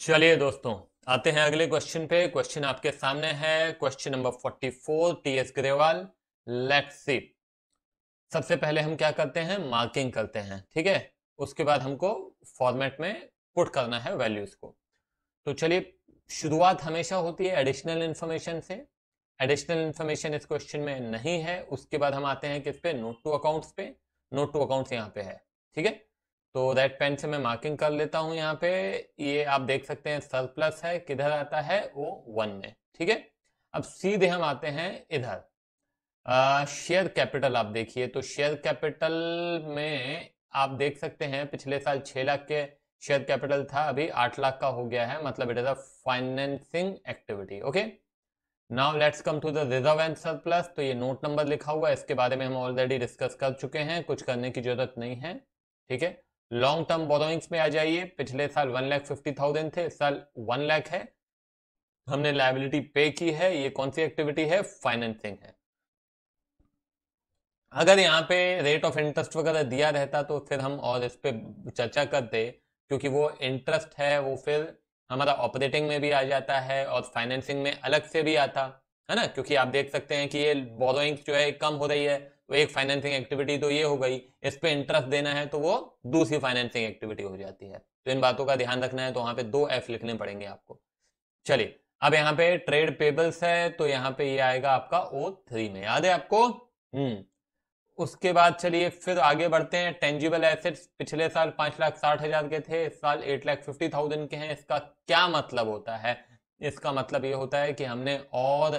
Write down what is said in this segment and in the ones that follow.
चलिए दोस्तों आते हैं अगले क्वेश्चन पे क्वेश्चन आपके सामने है question number 44 TS Grewal let's see सबसे पहले हम क्या करते हैं मार्किंग करते हैं ठीक है उसके बाद हमको फॉर्मेट में पुट करना है वैल्यूज को तो चलिए शुरुआत हमेशा होती है एडिशनल इन्फॉर्मेशन से एडिशनल इन्फॉर्मेशन इस क्वेश्चन में नहीं है उसके बाद हम आते हैं किस पे नोट टू अकाउंट्स पे नोट टू अकाउंट्स यहाँ पे है ठीक है तो रेड पेन से मैं मार्किंग कर लेता हूं यहाँ पे ये आप देख सकते हैं सरप्लस है किधर आता है वो वन में ठीक है अब सीधे हम आते हैं इधर शेयर कैपिटल आप देखिए तो शेयर कैपिटल में आप देख सकते हैं पिछले साल छह लाख के शेयर कैपिटल था अभी आठ लाख का हो गया है मतलब it is a financing activity okay now let's come to the reserve and surplus तो ये नोट नंबर लिखा हुआ है इसके बारे में हम ऑलरेडी डिस्कस कर चुके हैं कुछ करने की जरूरत नहीं है ठीक है लॉन्ग टर्म बोरोइंग्स में आ जाइए पिछले साल वन लाख फिफ्टी थाउजेंड थे इस साल वन लाख है हमने लाइबिलिटी पे की है ये कौन सी एक्टिविटी है फाइनेंसिंग है अगर यहाँ पे रेट ऑफ इंटरेस्ट वगैरह दिया रहता तो फिर हम और इस पर चर्चा करते क्योंकि वो इंटरेस्ट है वो फिर हमारा ऑपरेटिंग में भी आ जाता है और फाइनेंसिंग में अलग से भी आता है ना क्योंकि आप देख सकते हैं कि ये बोरोइंग्स जो है कम हो रही है तो एक फाइनेंसिंग एक्टिविटी तो ये हो गई इस पर इंटरेस्ट देना है तो वो दूसरी फाइनेंसिंग एक्टिविटी हो जाती है तो इन बातों का ध्यान रखना है तो वहां पे दो एफ लिखने पड़ेंगे आपको चलिए अब यहाँ पे ट्रेड पेबल्स है तो यहाँ पे ये यह आएगा आपका ओ थ्री में याद है आपको हम्म उसके बाद चलिए फिर आगे बढ़ते हैं टेंजिबल एसेट्स पिछले साल पांच लाख साठ हजार के थे इस साल एट लाख फिफ्टी थाउजेंड के हैं इसका क्या मतलब होता है इसका मतलब ये होता है कि हमने और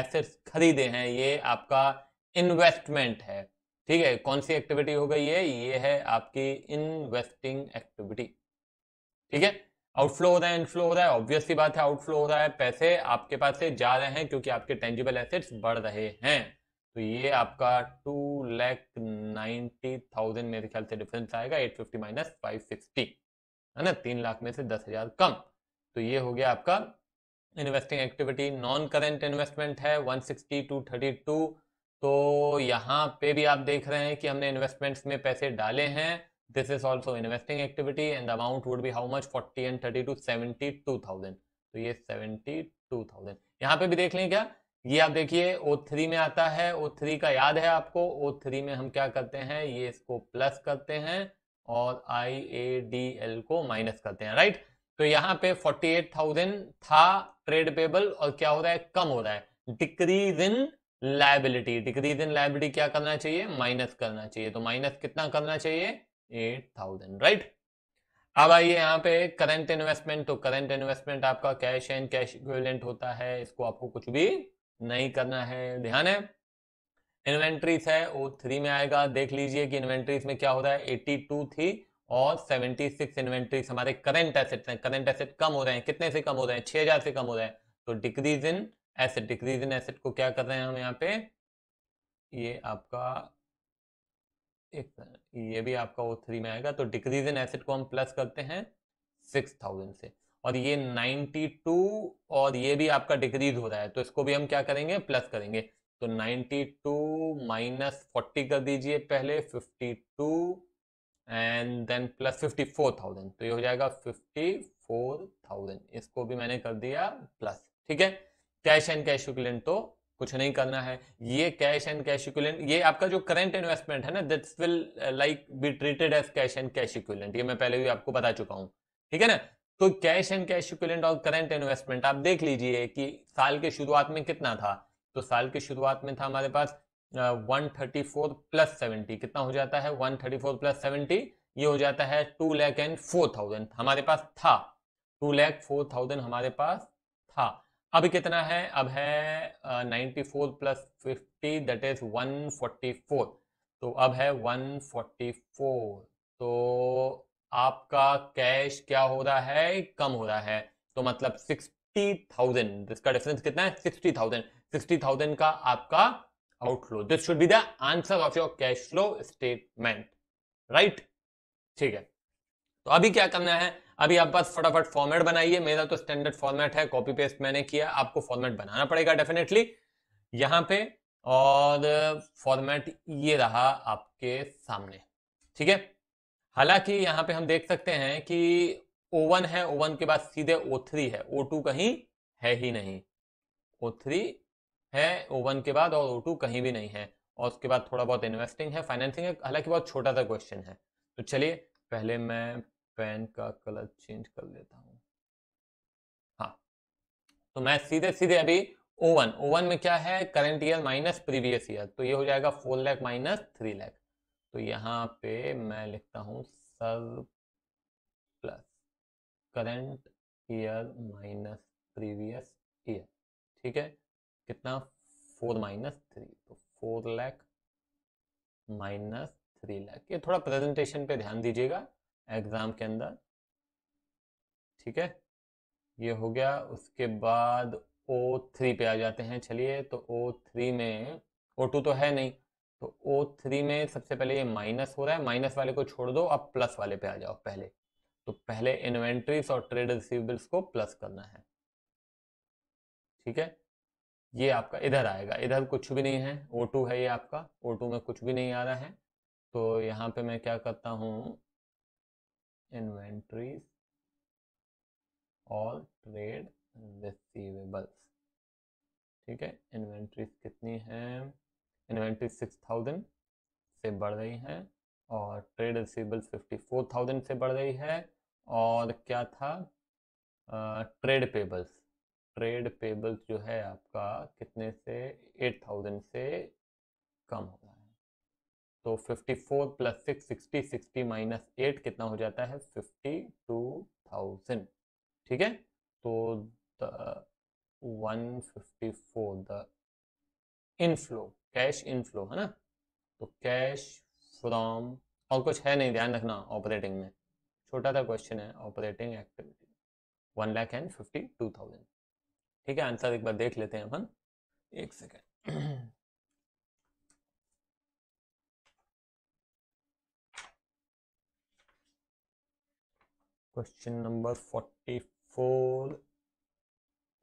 एसेट्स खरीदे हैं ये आपका इन्वेस्टमेंट है ठीक है कौन सी एक्टिविटी हो गई है ये है आपकी इन्वेस्टिंग एक्टिविटी ठीक है आउटफ्लो हो रहा है इनफ्लो हो रहा है ऑब्वियसली बात है आउटफ्लो हो रहा है पैसे आपके पास से जा रहे हैं क्योंकि आपके टेंजिबल एसेट्स बढ़ रहे हैं तो ये आपका टू लैख नाइन्टी थाउजेंड मेरे ख्याल से डिफरेंस आएगा eight fifty minus five sixty है ना तीन लाख में से दस हजार कम तो ये हो गया आपका investing activity non current investment है one sixty two thirty two तो यहाँ पे भी आप देख रहे हैं कि हमने इन्वेस्टमेंट्स में पैसे डाले हैं this is also investing activity and amount would be how much forty and thirty two seventy two thousand तो ये सेवेंटी टू थाउजेंड यहाँ पे भी देख लें क्या ये आप देखिए ओ थ्री में आता है ओ थ्री का याद है आपको ओ थ्री में हम क्या करते हैं ये इसको प्लस करते हैं और आई ए डी एल को माइनस करते हैं राइट तो यहाँ पे फोर्टी एट थाउजेंड था ट्रेड पेबल और क्या हो रहा है कम हो रहा है decrease in liability decrease in liability क्या करना चाहिए माइनस करना चाहिए तो माइनस कितना करना चाहिए एट थाउजेंड राइट अब आइए यहाँ पे करंट इन्वेस्टमेंट तो करंट इन्वेस्टमेंट आपका कैश एंड कैश इक्विवेलेंट होता है इसको आपको कुछ भी नहीं करना है ध्यान है इन्वेंट्रीज है वो थ्री में आएगा देख लीजिए कि इन्वेंट्रीज में क्या हो रहा है एट्टी टू थी और सेवेंटी सिक्स इन्वेंट्रीज हमारे करंट एसेट हैं करंट एसेट कम हो रहे हैं कितने से कम हो रहे हैं छह हजार से कम हो रहे हैं तो decrease in asset decrease in asset को क्या कर रहे हैं हम यहाँ पे ये आपका एक ये भी आपका ओ थ्री में आएगा तो डिक्रीज इन एसेट को हम प्लस करते हैं सिक्स थाउजेंड से और ये नाइन्टी टू और ये भी आपका डिक्रीज हो रहा है तो इसको भी हम क्या करेंगे प्लस करेंगे तो नाइन्टी टू माइनस फोर्टी कर दीजिए पहले fifty two and then plus fifty four thousand तो ये हो जाएगा फिफ्टी फोर थाउजेंड इसको भी मैंने कर दिया प्लस ठीक है कैश एंड कैश इक्विलेंट तो कुछ नहीं करना है ये कैश एंड कैश इक्विलेंट ये आपका जो करंट इन्वेस्टमेंट है ना this will like be treated as cash and cash equivalent ये मैं पहले भी आपको बता चुका हूं ठीक है ना तो कैश एंड कैश इक्विलेंट और करंट इन्वेस्टमेंट आप देख लीजिए कि साल के शुरुआत में कितना था तो साल के शुरुआत में था हमारे पास one thirty four plus seventy कितना हो जाता है one thirty four plus seventy ये हो जाता है two lakh and four thousand हमारे पास था टू लैख फोर थाउजेंड हमारे पास था अब कितना है अब है ninety four plus fifty that is one forty four तो अब है वन फोर्टी फोर तो आपका कैश क्या हो रहा है कम हो रहा है तो मतलब सिक्सटी थाउजेंड इसका डिफरेंस कितना है सिक्सटी थाउजेंड सिक्सटी थाउजेंड का आपका outflow this should be the answer of your cash flow statement right ठीक है तो अभी क्या करना है अभी आप बस फटाफट फॉर्मेट बनाइए मेरा तो स्टैंडर्ड फॉर्मेट है कॉपी पेस्ट मैंने किया आपको फॉर्मेट बनाना पड़ेगा डेफिनेटली यहाँ पे और फॉर्मेट ये रहा आपके सामने ठीक है हालांकि यहां पे हम देख सकते हैं कि O1 है O1 के बाद सीधे O3 है O2 कहीं है ही नहीं O3 है O1 के बाद और O2 कहीं भी नहीं है और उसके बाद थोड़ा बहुत इन्वेस्टिंग है फाइनेंसिंग है हालांकि बहुत छोटा सा क्वेश्चन है तो चलिए पहले मैं पेन का कलर चेंज कर लेता हूं हाँ तो मैं सीधे सीधे अभी ओवन ओवन में क्या है current year minus previous year तो ये हो जाएगा four lakh minus three lakh तो यहाँ पे मैं लिखता हूं sir plus current year minus previous year ठीक है कितना फोर माइनस थ्री तो four lakh minus three lakh ये थोड़ा प्रेजेंटेशन पे ध्यान दीजिएगा एग्ज़ाम के अंदर ठीक है ये हो गया उसके बाद ओ थ्री पे आ जाते हैं चलिए तो ओ थ्री में ओ टू तो है नहीं तो ओ थ्री में सबसे पहले ये माइनस हो रहा है माइनस वाले को छोड़ दो अब प्लस वाले पे आ जाओ पहले तो पहले इन्वेंट्रीज और ट्रेड रिसीवेबल्स को प्लस करना है ठीक है ये आपका इधर आएगा इधर कुछ भी नहीं है ओ टू है ये आपका ओ टू में कुछ भी नहीं आ रहा है तो यहाँ पे मैं क्या करता हूँ inventories और ट्रेड रिसीवेबल्स ठीक है इन्वेंट्रीज कितनी हैं इन्वेंट्री सिक्स थाउजेंड से बढ़ रही हैं और trade receivables fifty four thousand से बढ़ रही है और क्या था ट्रेड पेबल्स ट्रेड पेबल्स जो है आपका कितने से एट थाउजेंड से कम हो रहा है तो 54 plus six sixty sixty minus eight कितना हो जाता है 52,000 ठीक है तो the 154 the inflow cash inflow है ना तो कैश फ्रॉम और कुछ है नहीं ध्यान रखना ऑपरेटिंग में छोटा सा क्वेश्चन है operating activity one lakh and fifty two thousand ठीक है आंसर एक बार देख लेते हैं अपन एक second question number forty four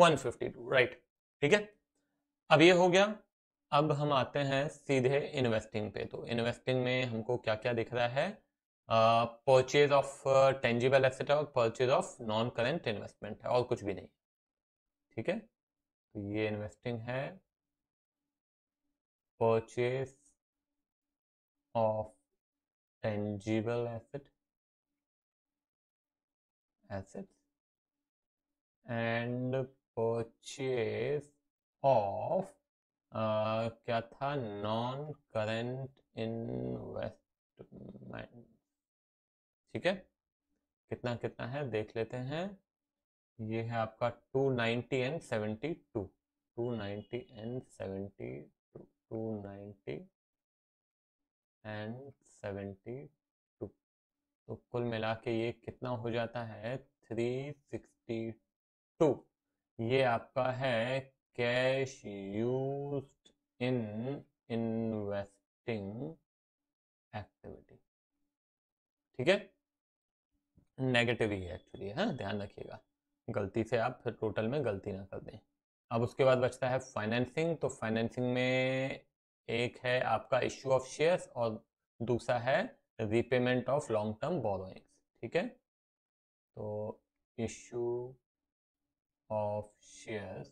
one fifty two right ठीक है अब ये हो गया अब हम आते हैं सीधे इन्वेस्टिंग पे तो इन्वेस्टिंग में हमको क्या क्या दिख रहा है परचेज ऑफ टेंजिबल एसेट और purchase of non current investment है और कुछ भी नहीं ठीक है तो ये इन्वेस्टिंग है purchase of tangible asset assets and purchase of uh, क्या था नॉन करेंट इन्वेस्टमेंट ठीक है कितना कितना है देख लेते हैं ये है आपका two ninety and seventy two two ninety and seventy two ninety and seventy तो कुल मिला के ये कितना हो जाता है थ्री सिक्सटी टू ये आपका है cash use in investing activity ठीक है नेगेटिव ही है एक्चुअली है ध्यान रखिएगा गलती से आप फिर टोटल में गलती ना कर दें अब उसके बाद बचता है फाइनेंसिंग तो फाइनेंसिंग में एक है आपका इश्यू ऑफ शेयर्स और दूसरा है repayment of long term borrowings ठीक है तो इशू ऑफ शेयर्स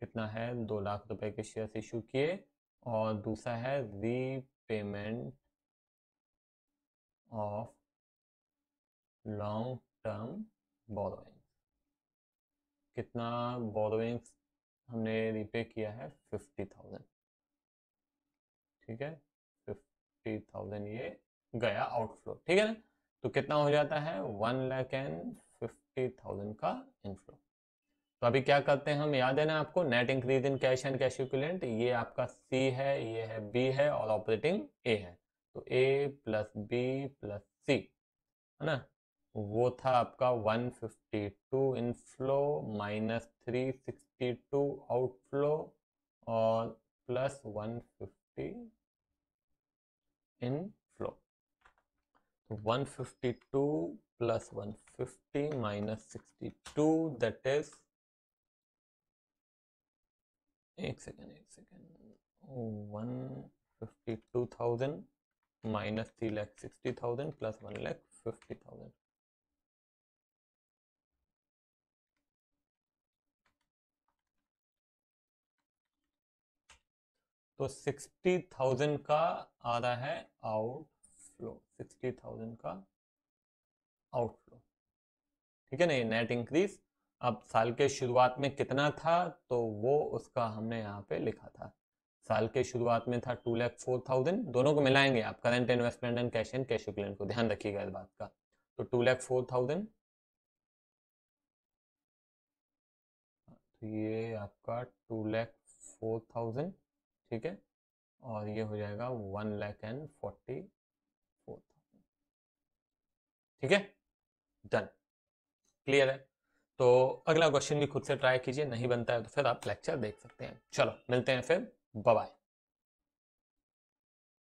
कितना है दो लाख रुपए के शेयर्स इशू किए और दूसरा है repayment of long term borrowings कितना बोरोइंग्स हमने रीपे किया है फिफ्टी थाउजेंड ठीक है फिफ्टी थाउजेंड ये गया आउटफ्लो ठीक है ना तो कितना हो जाता है one lakh and fifty thousand का इनफ्लो तो अभी क्या करते हैं हम याद है ना आपको net increase in cash and cash equivalent ये आपका सी है ये है बी है और ऑपरेटिंग ए है तो A plus B plus C है ना वो था आपका 152 inflow minus three six 52 plus 150 minus 62 that is एक सेकेंड एक सेकेंड one fifty two thousand minus three lakh sixty thousand plus one lakh fifty thousand तो सिक्सटी थाउजेंड का आ रहा है आउट आउटफ्लो सिक्सटी थाउजेंड का आउटफ्लो ठीक है ना ये नेट इंक्रीज अब साल के शुरुआत में कितना था तो वो उसका हमने यहाँ पे लिखा था साल के शुरुआत में था टू लैख फोर थाउजेंड दोनों को मिलाएंगे आप current investment and cash and cash equivalent को ध्यान रखिएगा इस बात का तो टू लैख फोर थाउजेंड तो ये आपका टू लैख फोर थाउजेंड ठीक है और ये हो जाएगा वन लैख एंड फोर्टी ठीक है डन क्लियर है तो अगला क्वेश्चन भी खुद से ट्राई कीजिए नहीं बनता है तो फिर आप लेक्चर देख सकते हैं चलो मिलते हैं फिर बाय